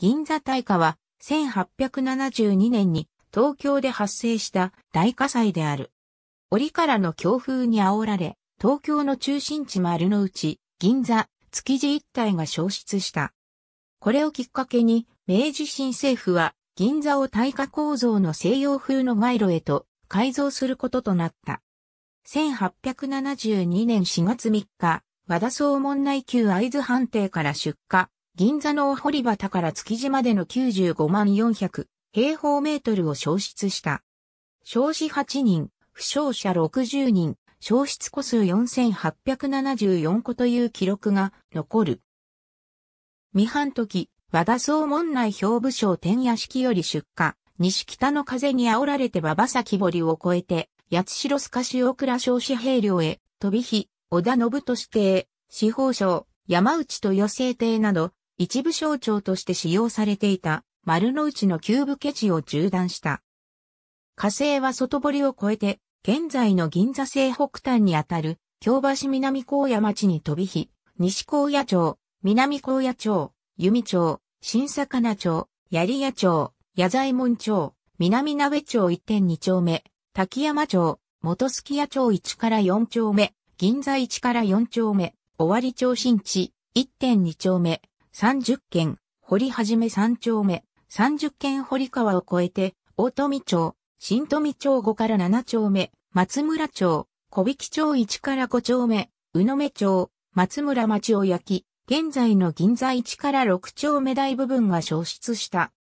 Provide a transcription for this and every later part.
銀座大火は1872年に東京で発生した大火災である。折からの強風に煽られ、東京の中心地丸の内、銀座、築地一帯が消失した。これをきっかけに、明治新政府は銀座を大火構造の西洋風の街路へと改造することとなった。1872年4月3日、和田総門内宮合図判定から出火、銀座のお堀端から築地までの95万400平方メートルを消失した。消死8人、負傷者60人、消失個数4874個という記録が残る。未半時、和田総門内兵部省天屋敷より出荷、西北の風に煽られて馬場先堀を越えて、八代須賀塩倉少子兵領へ、飛び火、織田信都指定、司法省、山内と予制艇など、一部省庁として使用されていた丸の内のーブケ地を縦断した。火星は外堀を越えて、現在の銀座西北端にあたる、京橋南高野町に飛び火、西高野町、南高野町、弓町、新魚町、槍谷町、矢左門町、南鍋町1.2丁目、滝山町、元月谷町1から4丁目、銀座1から4丁目、尾張町新地1.2丁目、三十軒、堀はじめ三丁目、三十軒堀川を越えて、大富町、新富町五から七丁目、松村町、小引町一から五丁目、宇野目町、松村町を焼き、現在の銀座一から六丁目大部分が消失した。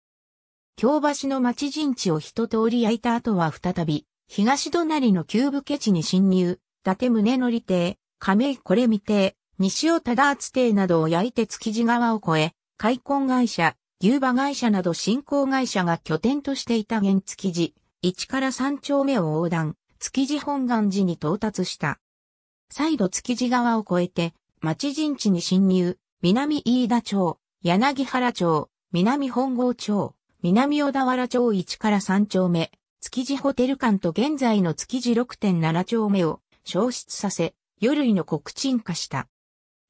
京橋の町陣地を一通り焼いた後は再び、東隣の旧武家地に侵入、伊達宗則邸、亀井これ未邸、西尾忠厚邸などを焼いて築地川を越え、開墾会社、牛馬会社など振興会社が拠点としていた原築地、1から3丁目を横断、築地本願寺に到達した。再度築地川を越えて、町陣地に侵入、南飯田町、柳原町、南本郷町、南小田原町1から3丁目、築地ホテル館と現在の築地6.7丁目を消失させ、魚類の黒沈化した。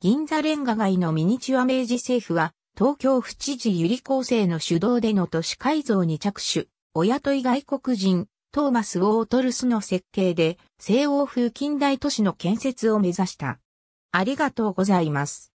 銀座レンガ街のミニチュア明治政府は、東京府知事ゆり構成の主導での都市改造に着手、お雇い外国人、トーマス・ウォートルスの設計で、西欧風近代都市の建設を目指した。ありがとうございます。